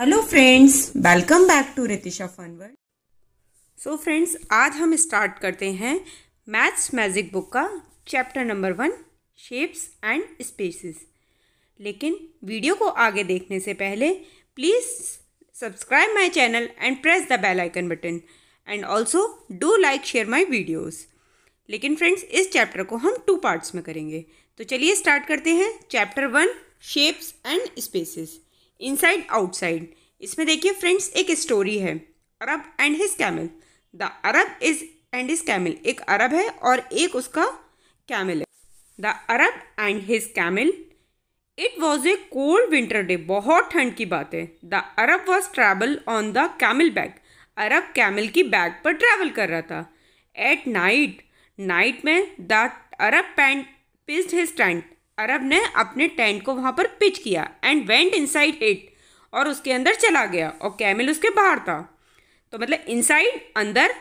hello friends welcome back to Ritisha funworld so friends आज हम start करते हैं मैथ्स मैजिक बुक का chapter number one shapes and spaces लेकिन वीडियो को आगे देखने से पहले please subscribe my channel and press the bell icon button and also do like share my videos लेकिन फ्रेंड्स इस चैप्टर को हम टू पार्ट्स में करेंगे तो चलिए स्टार्ट करते हैं chapter one shapes and spaces inside outside इसमें देखिए फ्रेंड्स एक स्टोरी है Arab and his camel the Arab is and his camel एक अरब है और एक उसका कैमल है the Arab and his camel it was a cold winter day बहुत ठंड की बात है the Arab was travel on the camel back Arab camel की बैग पर ट्रैवल कर रहा था एट नाइट नाइट में the Arab pitched his tent अरब ने अपने टेंट को वहाँ पर पिच किया एंड वेंट इनसाइड इट और उसके अंदर चला गया और कैमिल उसके बाहर था तो मतलब इनसाइड अंदर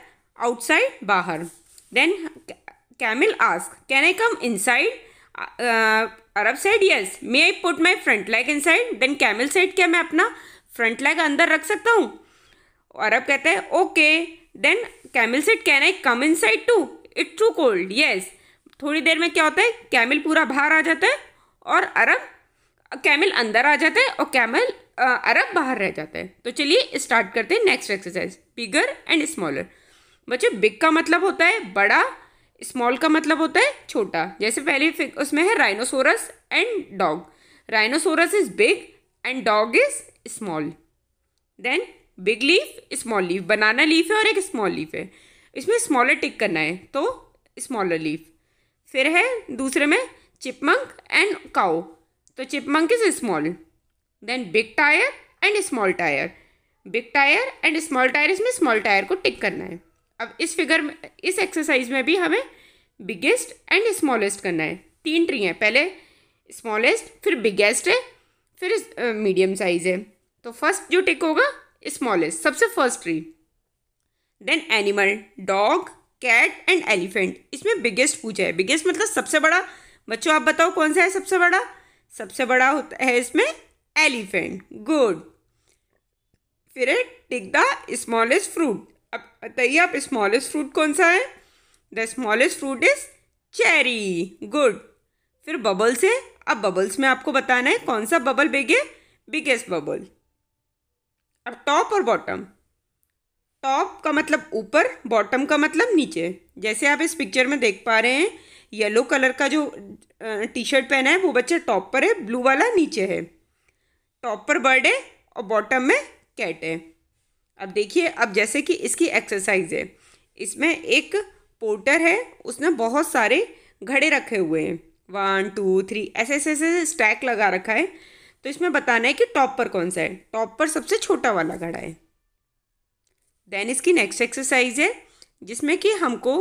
आउटसाइड बाहर then camel ask can I come inside Arab said yes may I put my front leg inside then camel said क्या मैं अपना फ्रंट लेग अंदर रख सकता हूँ अरब कहते हैं okay then camel said can I come inside too it too cold yes थोड़ी देर में क्या होता है कैमल पूरा बाहर आ जाता है और अरब कैमल अंदर आ जाता है और कैमल अरब बाहर रह जाता है तो चलिए स्टार्ट करते हैं next exercise bigger and smaller बच्चों बिग का मतलब होता है बड़ा स्मॉल का मतलब होता है छोटा जैसे पहले उसमें है rhinoceros and dog rhinoceros is big and dog is small then big leaf small leaf banana leaf है और एक स्मॉल लीफ है इसमें स्मॉलर टिक करना है तो स्मॉलर लीफ फिर है दूसरे में चिपमंक एंड काओ तो chipmunk is small then big tyre and small tyre big tyre and small tyre इसमें स्मॉल टायर को टिक करना है अब इस फिगर में इस एक्सरसाइज में भी हमें बिगेस्ट एंड स्मॉलेस्ट करना है तीन ट्री हैं पहले स्मॉलेस्ट फिर बिगेस्ट है फिर मीडियम uh, साइज़ है तो फर्स्ट जो टिक होगा स्मॉलेस्ट सबसे first tree then animal dog cat and elephant इसमें बिगेस्ट पूछा है बिगेस्ट मतलब सबसे बड़ा बच्चों आप बताओ कौन सा है सबसे बड़ा सबसे बड़ा होता है इसमें एलिफेंट गुड फिर है टिक द स्मॉलेस्ट फ्रूट अब बताइए आप स्मॉलेस्ट फ्रूट कौन सा है the smallest fruit is cherry good फिर बबल्स है अब बबल्स में आपको बताना है कौन सा बबल बिगे बिगेस्ट बबल अब टॉप और बॉटम टॉप का मतलब ऊपर बॉटम का मतलब नीचे जैसे आप इस पिक्चर में देख पा रहे हैं येलो कलर का जो टी शर्ट पहना है वो बच्चा टॉप पर है ब्लू वाला नीचे है टॉप पर बर्ड है और बॉटम में कैट है अब देखिए अब जैसे कि इसकी एक्सरसाइज है इसमें एक पोर्टर है उसमें बहुत सारे घड़े रखे हुए हैं वन टू थ्री ऐसे ऐसे ऐसे स्टैक लगा रखा है तो इसमें बताना है कि टॉप पर कौन सा है टॉप पर सबसे छोटा वाला घड़ा है देन इसकी नेक्स्ट एक्सरसाइज है जिसमें कि हमको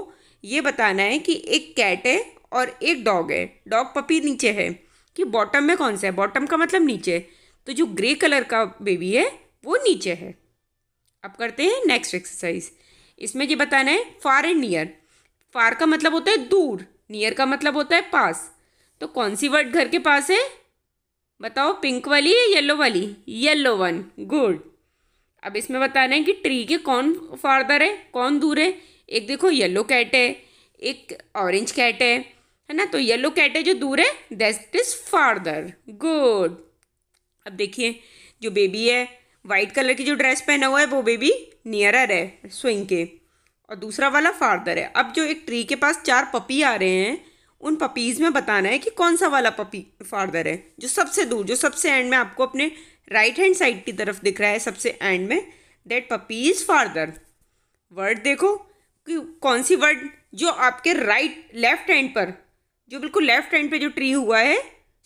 ये बताना है कि एक कैट है और एक डॉग है डॉग पपी नीचे है कि बॉटम में कौन सा है बॉटम का मतलब नीचे तो जो ग्रे कलर का बेबी है वो नीचे है अब करते हैं नेक्स्ट एक्सरसाइज इसमें ये बताना है फार एंड नियर फार का मतलब होता है दूर नियर का मतलब होता है पास तो कौन सी वर्ड घर के पास है बताओ पिंक वाली या येल्लो वाली येल्लो वन गुड अब इसमें बता रहे हैं कि ट्री के कौन फार्दर है कौन दूर है एक देखो येलो कैट है एक ऑरेंज कैट है है ना तो येलो कैट है जो दूर है दैट इज फार्दर गुड अब देखिए जो बेबी है वाइट कलर की जो ड्रेस पहना हुआ है वो बेबी नियरर है स्विंग के और दूसरा वाला फार्दर है अब जो एक ट्री के पास चार पपी आ रहे हैं उन पपीज़ में बताना है कि कौन सा वाला पपी फार्दर है जो सबसे दूर जो सबसे एंड में आपको अपने राइट हैंड साइड की तरफ दिख रहा है सबसे एंड में that puppy is farther word देखो कि कौन सी वर्ड जो आपके राइट लेफ्ट हैंड पर जो बिल्कुल लेफ्ट हैंड पे जो ट्री हुआ है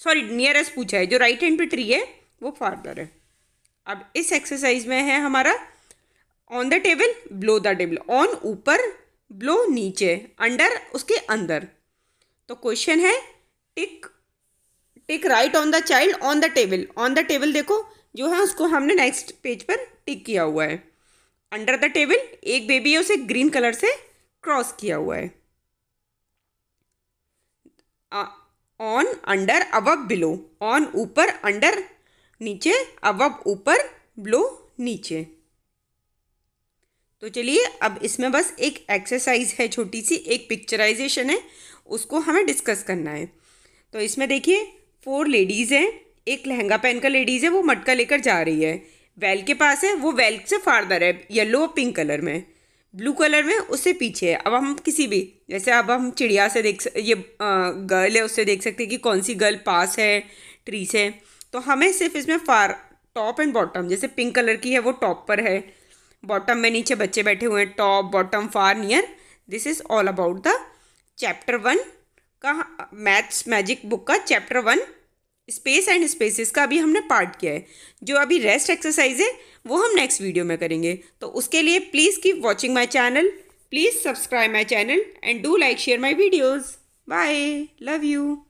सॉरी नियरेस्ट पूछा है जो राइट हैंड पे ट्री है वो फार्दर है अब इस एक्सरसाइज में है हमारा on the table below the table on ऊपर ब्लो नीचे अंडर उसके अंदर तो क्वेश्चन है tick tick right on the child on the table on the table देखो जो है उसको हमने नेक्स्ट पेज पर टिक किया हुआ है अंडर द टेबल एक बेबी है उसे ग्रीन कलर से क्रॉस किया हुआ है on under above below on ऊपर अंडर नीचे अवब ऊपर ब्लो नीचे तो चलिए अब इसमें बस एक एक्सरसाइज है छोटी सी एक पिक्चराइजेशन है उसको हमें डिस्कस करना है तो इसमें देखिए फोर लेडीज़ हैं एक लहंगा पहनकर लेडीज़ है वो मटका लेकर जा रही है वेल के पास है वो वेल से फारदर है येलो पिंक कलर में ब्लू कलर में उससे पीछे है अब हम किसी भी जैसे अब हम चिड़िया से देख ये गर्ल है उससे देख सकते हैं कि कौन सी गर्ल पास है ट्री से तो हमें सिर्फ इसमें फार टॉप एंड बॉटम जैसे पिंक कलर की है वो टॉप पर है बॉटम में नीचे बच्चे बैठे हुए हैं top bottom far near this is all about the chapter one का मैथ्स मैजिक बुक का chapter one space and spaces का अभी हमने पार्ट किया है जो अभी रेस्ट एक्सरसाइज है वो हम नेक्स्ट वीडियो में करेंगे तो उसके लिए please keep watching my channel please subscribe my channel and do like share my videos bye love you